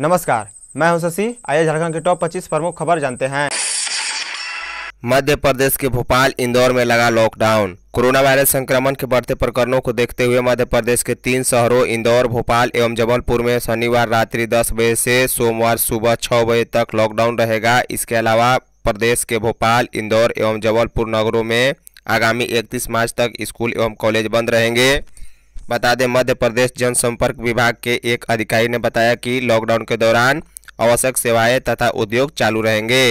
नमस्कार मैं हूं शशि आइए झारखंड के टॉप 25 प्रमुख खबर जानते हैं मध्य प्रदेश के भोपाल इंदौर में लगा लॉकडाउन कोरोना वायरस संक्रमण के बढ़ते प्रकरणों को देखते हुए मध्य प्रदेश के तीन शहरों इंदौर भोपाल एवं जबलपुर में शनिवार रात्रि 10 बजे से सोमवार सुबह छह बजे तक लॉकडाउन रहेगा इसके अलावा प्रदेश के भोपाल इंदौर एवं जबलपुर नगरों में आगामी 31 मार्च तक स्कूल एवं कॉलेज बंद रहेंगे बता दें मध्य प्रदेश जनसंपर्क विभाग के एक अधिकारी ने बताया कि लॉकडाउन के दौरान आवश्यक सेवाएं तथा उद्योग चालू रहेंगे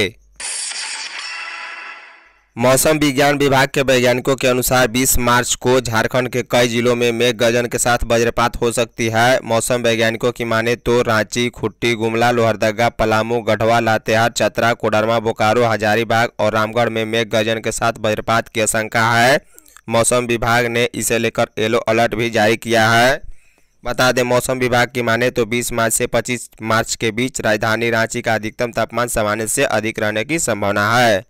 मौसम विज्ञान विभाग के वैज्ञानिकों के अनुसार 20 मार्च को झारखंड के कई जिलों में मेघ गर्जन के साथ वज्रपात हो सकती है मौसम वैज्ञानिकों की माने तो रांची खुट्टी गुमला लोहरदगा पलामू गढ़वा लातेहार चतरा कोडरमा बोकारो हजारीबाग और रामगढ़ में मेघ गर्जन के साथ वज्रपात की आशंका है मौसम विभाग ने इसे लेकर येलो अलर्ट भी जारी किया है बता दें मौसम विभाग की माने तो 20 मार्च से 25 मार्च के बीच राजधानी रांची का अधिकतम तापमान सामान्य से अधिक रहने की संभावना है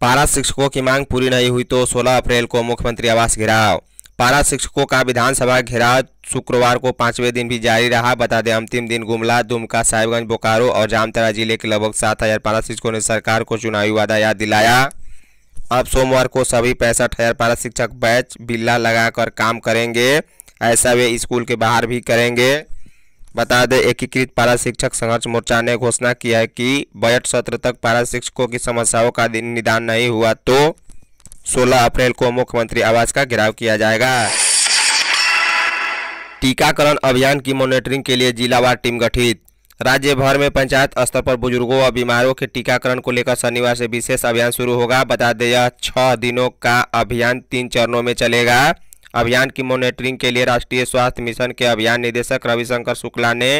पारा शिक्षकों की मांग पूरी नहीं हुई तो 16 अप्रैल को मुख्यमंत्री आवास घेराव पारा शिक्षकों का विधानसभा घेराव शुक्रवार को पांचवें दिन भी जारी रहा बता दें अंतिम दिन गुमला दुमका साहिबगंज बोकारो और जामतरा जिले के लगभग सात हजार पारा शिक्षकों ने सरकार को चुनावी वादा याद दिलाया अब सोमवार को सभी पैंसठ हजार पारा शिक्षक बैच बिल्ला लगाकर काम करेंगे ऐसा वे स्कूल के बाहर भी करेंगे बता दें एकीकृत पारा शिक्षक संघर्ष मोर्चा ने घोषणा किया है कि बजट सत्र तक पारा शिक्षकों की समस्याओं का निदान नहीं हुआ तो 16 अप्रैल को मुख्यमंत्री आवास का घेराव किया जाएगा टीकाकरण अभियान की मॉनिटरिंग के लिए जिलावार टीम गठित राज्य भर में पंचायत स्तर पर बुजुर्गों और बीमारों के टीकाकरण को लेकर शनिवार से विशेष अभियान शुरू होगा बता दें यह छः दिनों का अभियान तीन चरणों में चलेगा अभियान की मॉनिटरिंग के लिए राष्ट्रीय स्वास्थ्य मिशन के अभियान निदेशक रविशंकर शुक्ला ने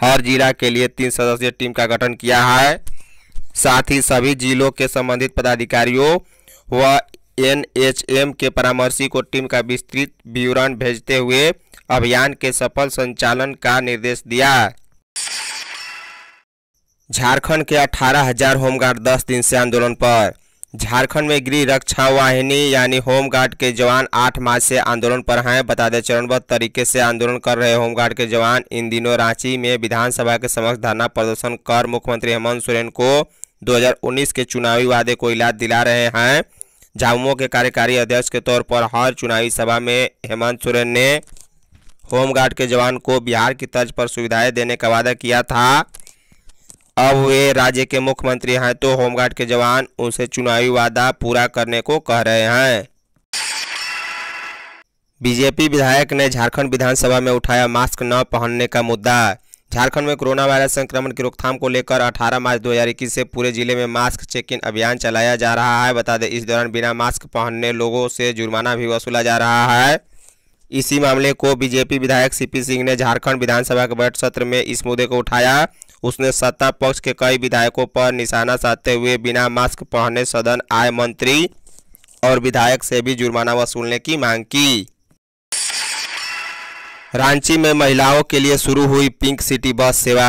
हर जिला के लिए तीन सदस्यीय टीम का गठन किया है साथ ही सभी जिलों के संबंधित पदाधिकारियों व एनएचएम के परामर्शी को टीम का विस्तृत विवरण भेजते हुए अभियान के सफल संचालन का निर्देश दिया झारखंड के अठारह हजार होमगार्ड दस दिन से आंदोलन पर झारखंड में गृह रक्षा वाहिनी यानी होमगार्ड के जवान आठ मार्च से आंदोलन पर हैं बता दें चरणबद्ध तरीके से आंदोलन कर रहे होमगार्ड के जवान इन दिनों रांची में विधानसभा के समक्ष धरना प्रदर्शन कर मुख्यमंत्री हेमंत सोरेन को 2019 के चुनावी वादे को इलाज दिला रहे हैं झामुमो के कार्यकारी अध्यक्ष के तौर पर हर चुनावी सभा में हेमंत सोरेन ने होमगार्ड के जवान को बिहार की तर्ज पर सुविधाएं देने का वादा किया था अब वे राज्य के मुख्यमंत्री हैं तो होमगार्ड के जवान उनसे चुनावी वादा पूरा करने को कह रहे हैं बीजेपी विधायक ने झारखंड विधानसभा में उठाया मास्क न पहनने का मुद्दा झारखंड में कोरोना वायरस संक्रमण की रोकथाम को लेकर 18 मार्च 2021 से पूरे जिले में मास्क चेक इन अभियान चलाया जा रहा है बता दें इस दौरान बिना मास्क पहनने लोगों से जुर्माना भी वसूला जा रहा है इसी मामले को बीजेपी विधायक सीपी सिंह ने झारखंड विधानसभा के बजट सत्र में इस मुद्दे को उठाया उसने सत्ता पक्ष के कई विधायकों पर निशाना साधते हुए बिना मास्क पहने सदन आए मंत्री और विधायक से भी जुर्माना वसूलने की मांग की रांची में महिलाओं के लिए शुरू हुई पिंक सिटी बस सेवा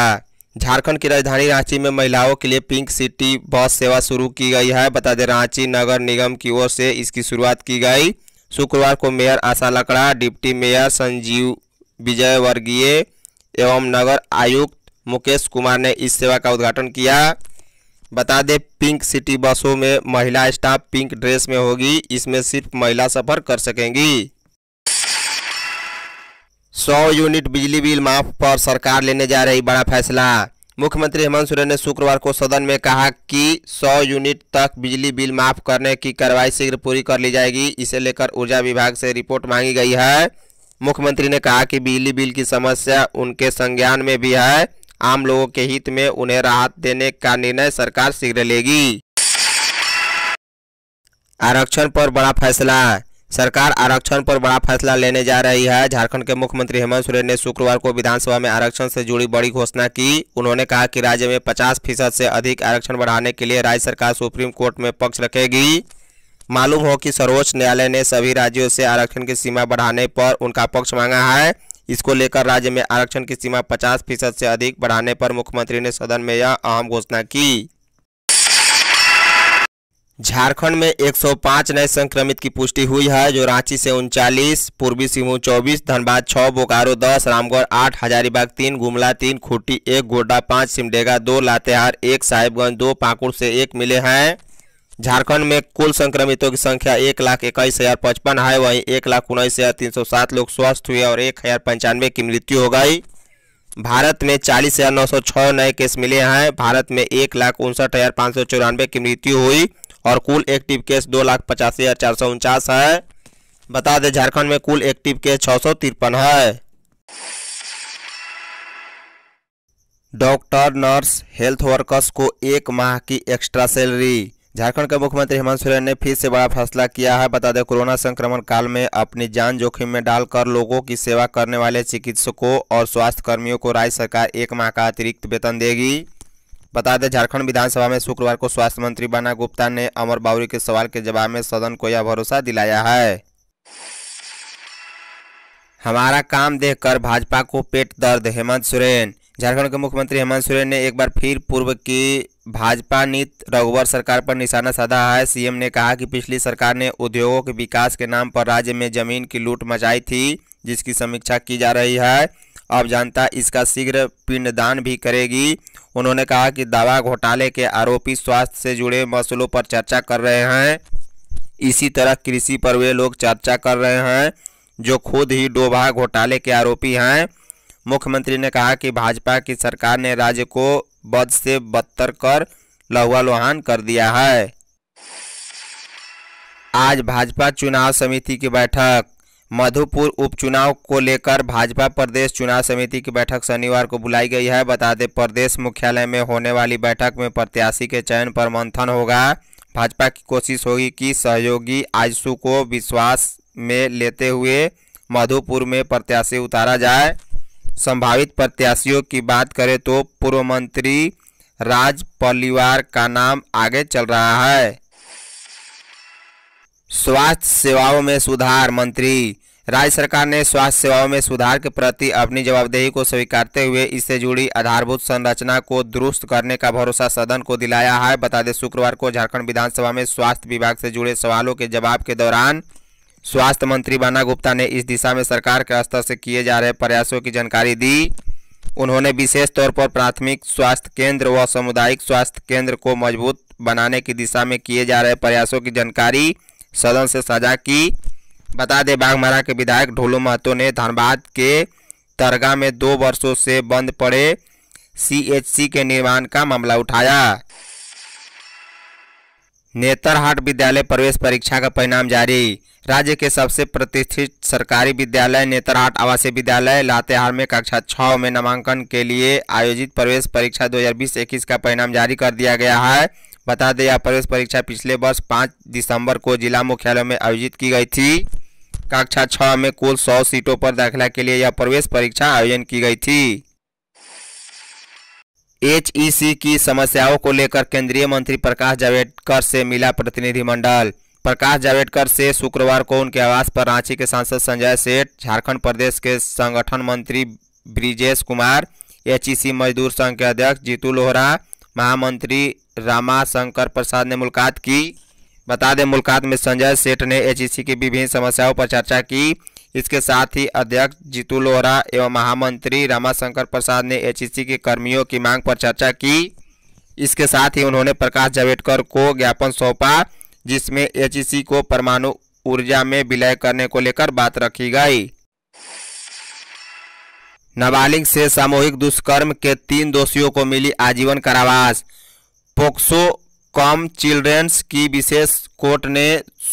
झारखंड की राजधानी रांची में महिलाओं के लिए पिंक सिटी बस सेवा शुरू की गई है बता दें रांची नगर निगम की ओर से इसकी शुरुआत की गई शुक्रवार को mayor Asha Lakra deputy mayor Sanjeev Vijayvargiya एवं नगर आयुक्त मुकेश कुमार ने इस सेवा का उद्घाटन किया बता दें पिंक सिटी बसों में महिला स्टाफ पिंक ड्रेस में होगी इसमें सिर्फ महिला सफर कर सकेंगी सौ यूनिट बिजली बिल माफ पर सरकार लेने जा रही बड़ा फैसला मुख्यमंत्री हेमंत सोरेन ने शुक्रवार को सदन में कहा कि 100 यूनिट तक बिजली बिल माफ करने की कार्रवाई शीघ्र पूरी कर ली जाएगी इसे लेकर ऊर्जा विभाग से रिपोर्ट मांगी गई है मुख्यमंत्री ने कहा कि बिजली बिल की समस्या उनके संज्ञान में भी है आम लोगों के हित में उन्हें राहत देने का निर्णय सरकार शीघ्र लेगी आरक्षण पर बड़ा फैसला सरकार आरक्षण पर बड़ा फैसला लेने जा रही है झारखंड के मुख्यमंत्री हेमंत सोरेन ने शुक्रवार को विधानसभा में आरक्षण से जुड़ी बड़ी घोषणा की उन्होंने कहा कि राज्य में 50 फीसद से अधिक आरक्षण बढ़ाने के लिए राज्य सरकार सुप्रीम कोर्ट में पक्ष रखेगी मालूम हो कि सर्वोच्च न्यायालय ने सभी राज्यों से आरक्षण की सीमा बढ़ाने पर उनका पक्ष मांगा है इसको लेकर राज्य में आरक्षण की सीमा पचास फीसद से अधिक बढ़ाने पर मुख्यमंत्री ने सदन में यह अहम घोषणा की झारखंड में 105 नए संक्रमित की पुष्टि हुई है जो रांची से उनचालीस पूर्वी सिंहभूम 24, धनबाद 6, बोकारो 10, रामगढ़ 8, हजारीबाग 3, गुमला 3, खूंटी 1, गोड्डा 5, सिमडेगा 2, लातेहार 1, साहिबगंज 2, पाकुड़ से 1 मिले हैं झारखंड में कुल संक्रमितों की संख्या एक लाख इक्कीस हजार पचपन है वहीं एक लाख उन्नीस हजार तीन सौ सात लोग स्वस्थ हुए और एक हजार पंचानवे की मृत्यु हो गई भारत में चालीस हजार नौ सौ छः नए केस मिले हैं भारत में एक लाख उनसठ हजार पाँच सौ चौरानवे की मृत्यु हुई और कुल एक्टिव केस दो लाख पचासी हजार चार सौ उनचास है बता दें झारखंड में कुल एक्टिव केस छः सौ तिरपन है डॉक्टर नर्स हेल्थ वर्कर्स को एक माह की एक्स्ट्रा सैलरी झारखंड के मुख्यमंत्री हेमंत सोरेन ने फिर से बड़ा फैसला किया है बता दें कोरोना संक्रमण काल में अपनी जान जोखिम में डालकर लोगों की सेवा करने वाले चिकित्सकों और स्वास्थ्य कर्मियों को राज्य सरकार एक माह का अतिरिक्त वेतन देगी बता दें झारखंड विधानसभा में शुक्रवार को स्वास्थ्य मंत्री बाना गुप्ता ने अमर बावरी के सवाल के जवाब में सदन को यह भरोसा दिलाया है हमारा काम देखकर भाजपा को पेट दर्द हेमंत सोरेन झारखंड के मुख्यमंत्री हेमंत सोरेन ने एक बार फिर पूर्व की भाजपा नीत रघुवर सरकार पर निशाना साधा है सीएम ने कहा कि पिछली सरकार ने उद्योगों के विकास के नाम पर राज्य में जमीन की लूट मचाई थी जिसकी समीक्षा की जा रही है अब जनता इसका शीघ्र पिंडदान भी करेगी उन्होंने कहा कि दवा घोटाले के आरोपी स्वास्थ्य से जुड़े मसलों पर चर्चा कर रहे हैं इसी तरह कृषि पर वे लोग चर्चा कर रहे हैं जो खुद ही डोभा घोटाले के आरोपी हैं मुख्यमंत्री ने कहा कि भाजपा की सरकार ने राज्य को बद से बदतर कर लहुआ लुहान कर दिया है आज भाजपा चुनाव समिति की बैठक मधुपुर उपचुनाव को लेकर भाजपा प्रदेश चुनाव समिति की बैठक शनिवार को बुलाई गई है बता दें प्रदेश मुख्यालय में होने वाली बैठक में प्रत्याशी के चयन पर मंथन होगा भाजपा की कोशिश होगी कि सहयोगी आजसू को विश्वास में लेते हुए मधुपुर में प्रत्याशी उतारा जाए संभावित प्रत्याशियों की बात करें तो पूर्व मंत्री राज परिवार का नाम आगे चल रहा है स्वास्थ्य सेवाओं में सुधार मंत्री राज्य सरकार ने स्वास्थ्य सेवाओं में सुधार के प्रति अपनी जवाबदेही को स्वीकारते हुए इससे जुड़ी आधारभूत संरचना को दुरुस्त करने का भरोसा सदन को दिलाया है बता दें शुक्रवार को झारखंड विधानसभा में स्वास्थ्य विभाग से जुड़े सवालों के जवाब के दौरान स्वास्थ्य मंत्री बाना गुप्ता ने इस दिशा में सरकार के स्तर से किए जा रहे प्रयासों की जानकारी दी उन्होंने विशेष तौर पर प्राथमिक स्वास्थ्य केंद्र व सामुदायिक स्वास्थ्य केंद्र को मजबूत बनाने की दिशा में किए जा रहे प्रयासों की जानकारी सदन से साझा की बता दें बाघमारा के विधायक ढोलू महतो ने धनबाद के तरगा में दो वर्षों से बंद पड़े सीएचसी के निर्माण का मामला उठाया नेतरहाट विद्यालय प्रवेश परीक्षा का परिणाम जारी राज्य के सबसे प्रतिष्ठित सरकारी विद्यालय नेतरहाट आवासीय विद्यालय लातेहार में कक्षा छः में नामांकन के लिए आयोजित प्रवेश परीक्षा 2020-21 का परिणाम जारी कर दिया गया है बता दें यह प्रवेश परीक्षा पिछले वर्ष पाँच दिसंबर को जिला मुख्यालय में आयोजित की गई थी कक्षा छः में कुल सौ सीटों पर दाखिला के लिए यह प्रवेश परीक्षा आयोजन की गई थी एचईसी e की समस्याओं को लेकर केंद्रीय मंत्री प्रकाश जावड़ेकर से मिला प्रतिनिधिमंडल प्रकाश जावड़ेकर से शुक्रवार को उनके आवास पर रांची के सांसद संजय सेठ झारखंड प्रदेश के संगठन मंत्री ब्रिजेश कुमार एचईसी e मजदूर संघ के अध्यक्ष जीतू लोहरा महामंत्री रामा शंकर प्रसाद ने मुलाकात की बता दें मुलाकात में संजय सेठ ने एच e की विभिन्न समस्याओं पर चर्चा की इसके साथ ही अध्यक्ष जीतू लोहरा एवं महामंत्री रामाशंकर प्रसाद ने एचईसी के कर्मियों की मांग पर चर्चा की इसके साथ ही उन्होंने प्रकाश जावेडकर को ज्ञापन सौंपा जिसमें एचईसी को परमाणु ऊर्जा में विलय करने को लेकर बात रखी गई नाबालिग से सामूहिक दुष्कर्म के तीन दोषियों को मिली आजीवन कारावास पोक्सो कॉम चिल्ड्रेंस की विशेष कोर्ट ने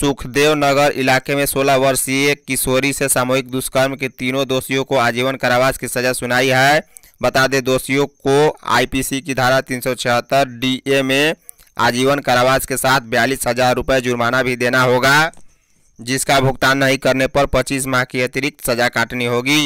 सुखदेव नगर इलाके में 16 वर्षीय किशोरी से सामूहिक दुष्कर्म के तीनों दोषियों को आजीवन कारावास की सजा सुनाई है बता दें दोषियों को आईपीसी की धारा तीन डीए में आजीवन कारावास के साथ बयालीस हजार रुपये जुर्माना भी देना होगा जिसका भुगतान नहीं करने पर 25 माह की अतिरिक्त सजा काटनी होगी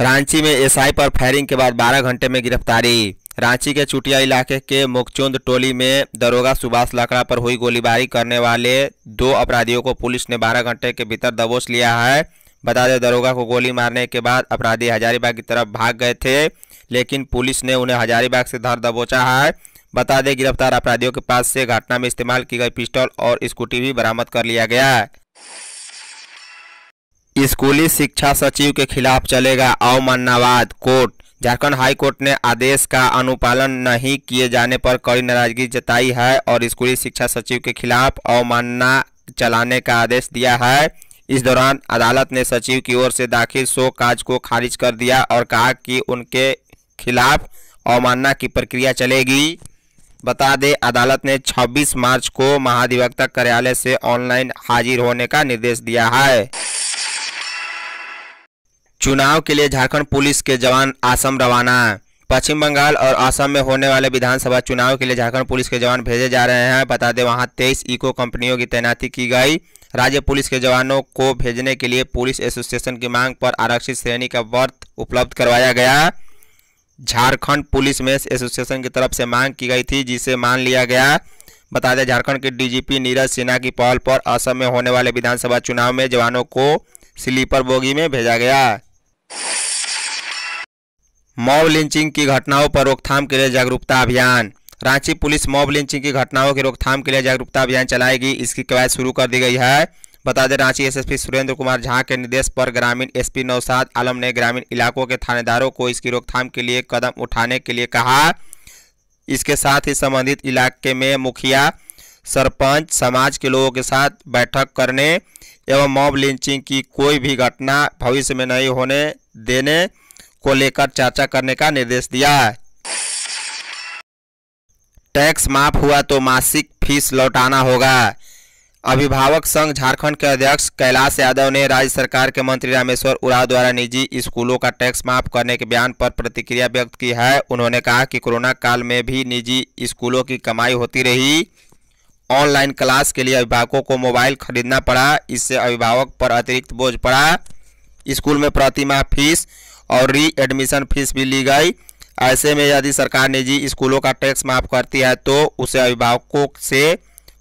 रांची में एसआई पर फायरिंग के बाद 12 घंटे में गिरफ्तारी रांची के चुटिया इलाके के मोकचुंद टोली में दरोगा सुभाष लकड़ा पर हुई गोलीबारी करने वाले दो अपराधियों को पुलिस ने 12 घंटे के भीतर दबोच लिया है बता दें दरोगा को गोली मारने के बाद अपराधी हजारीबाग की तरफ भाग गए थे लेकिन पुलिस ने उन्हें हजारीबाग से धर दबोचा है बता दें गिरफ्तार अपराधियों के पास से घटना में इस्तेमाल की गई पिस्टल और स्कूटी भी बरामद कर लिया गया है स्कूली शिक्षा सचिव के खिलाफ चलेगा अवमाननावाद कोर्ट झारखंड हाई कोर्ट ने आदेश का अनुपालन नहीं किए जाने पर कड़ी नाराजगी जताई है और स्कूली शिक्षा सचिव के खिलाफ अवमानना चलाने का आदेश दिया है इस दौरान अदालत ने सचिव की ओर से दाखिल शो काज को खारिज कर दिया और कहा कि उनके खिलाफ अवमानना की प्रक्रिया चलेगी बता दें अदालत ने 26 मार्च को महाधिवक्ता कार्यालय से ऑनलाइन हाजिर होने का निर्देश दिया है चुनाव के लिए झारखंड पुलिस के जवान आसम रवाना पश्चिम बंगाल और असम में होने वाले विधानसभा चुनाव के लिए झारखंड पुलिस के जवान भेजे जा रहे हैं बता दें वहां तेईस इको कंपनियों की तैनाती की गई राज्य पुलिस के जवानों को भेजने के लिए पुलिस एसोसिएशन की मांग पर आरक्षित श्रेणी का वर्त उपलब्ध करवाया गया झारखंड पुलिस में एसोसिएशन की तरफ से मांग की गई थी जिसे मान लिया गया बता दें झारखंड के डीजीपी नीरज सिन्हा की पहल पर असम में होने वाले विधानसभा चुनाव में जवानों को स्लीपर बोगी में भेजा गया मॉब लिंचिंग की घटनाओं पर रोकथाम के लिए जागरूकता अभियान रांची पुलिस मॉब लिंचिंग की घटनाओं की रोकथाम के लिए जागरूकता अभियान चलाएगी इसकी कवायद शुरू कर दी गई है बता दें रांची एसएसपी सुरेंद्र कुमार झा के निर्देश पर ग्रामीण एसपी नौसाद आलम ने ग्रामीण इलाकों के थानेदारों को इसकी रोकथाम के लिए कदम उठाने के लिए कहा इसके साथ ही संबंधित इलाके में मुखिया सरपंच समाज के लोगों के साथ बैठक करने एवं मॉब लिंचिंग की कोई भी घटना भविष्य में नहीं होने देने को लेकर चर्चा करने का निर्देश दिया है टैक्स माफ हुआ तो मासिक फीस लौटाना होगा अभिभावक संघ झारखंड के अध्यक्ष कैलाश यादव ने राज्य सरकार के मंत्री रामेश्वर उराव द्वारा निजी स्कूलों का टैक्स माफ करने के बयान पर प्रतिक्रिया व्यक्त की है उन्होंने कहा कि कोरोना काल में भी निजी स्कूलों की कमाई होती रही ऑनलाइन क्लास के लिए अभिभावकों को मोबाइल खरीदना पड़ा इससे अभिभावक पर अतिरिक्त बोझ पड़ा स्कूल में प्रतिमा फीस और री एडमिशन फीस भी ली गई ऐसे में यदि सरकार निजी स्कूलों का टैक्स माफ करती है तो उसे अभिभावकों से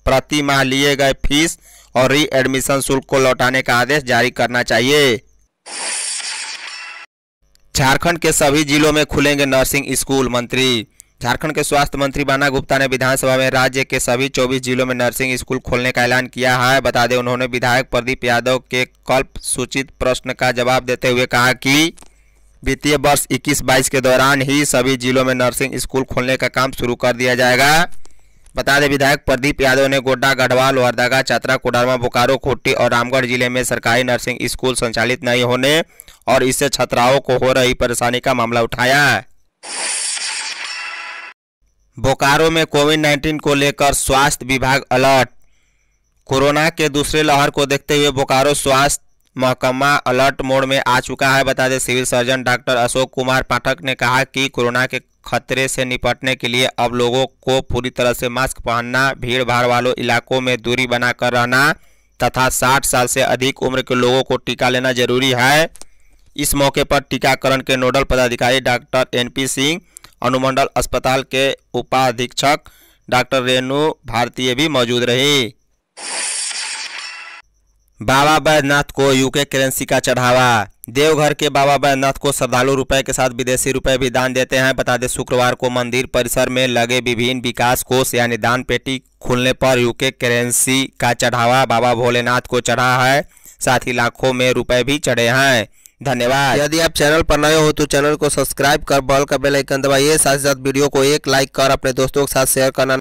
प्रति माह लिए गए फीस और री एडमिशन शुल्क को लौटाने का आदेश जारी करना चाहिए झारखंड के सभी जिलों में खुलेंगे नर्सिंग स्कूल मंत्री झारखंड के स्वास्थ्य मंत्री बाना गुप्ता ने विधानसभा में राज्य के सभी 24 जिलों में नर्सिंग स्कूल खोलने का ऐलान किया है बता दें उन्होंने विधायक प्रदीप यादव के कल्प सूचित प्रश्न का जवाब देते हुए कहा कि वित्तीय वर्ष इक्कीस बाईस के दौरान ही सभी जिलों में नर्सिंग स्कूल खोलने का काम शुरू कर दिया जाएगा बता दें विधायक प्रदीप यादव ने गोड्डा गढ़वाल वारदागा चतरा कोडरमा बोकारो खुट्टी और रामगढ़ जिले में सरकारी नर्सिंग स्कूल संचालित नहीं होने और इससे छात्राओं को हो रही परेशानी का मामला उठाया है बोकारो में कोविड 19 को लेकर स्वास्थ्य विभाग अलर्ट कोरोना के दूसरे लहर को देखते हुए बोकारो स्वास्थ्य महकमा अलर्ट मोड में आ चुका है बता दें civil surgeon doctor Ashok Kumar Pathak ने कहा कि कोरोना के खतरे से निपटने के लिए अब लोगों को पूरी तरह से मास्क पहनना भीड़ भाड़ वालों इलाकों में दूरी बनाकर रहना तथा 60 साल से अधिक उम्र के लोगों को टीका लेना जरूरी है इस मौके पर टीकाकरण के नोडल पदाधिकारी डॉक्टर एन सिंह अनुमंडल अस्पताल के उपाधीक्षक डॉक्टर रेणु भारतीय भी मौजूद रही बाबा बैद्यनाथ को यूके करेंसी का चढ़ावा देवघर के बाबा बैद्यनाथ को श्रद्धालु रुपए के साथ विदेशी रुपए भी दान देते हैं बता दें शुक्रवार को मंदिर परिसर में लगे विभिन्न विकास कोष यानी दान पेटी खुलने पर यूके करेंसी का चढ़ावा बाबा भोलेनाथ को चढ़ा है साथ ही लाखों में रुपए भी चढ़े हैं धन्यवाद यदि आप चैनल पर नए हो तो चैनल को सब्सक्राइब कर बॉल का बेल आइकन दबाइए साथ ही साथ वीडियो को एक लाइक कर अपने दोस्तों के साथ शेयर करना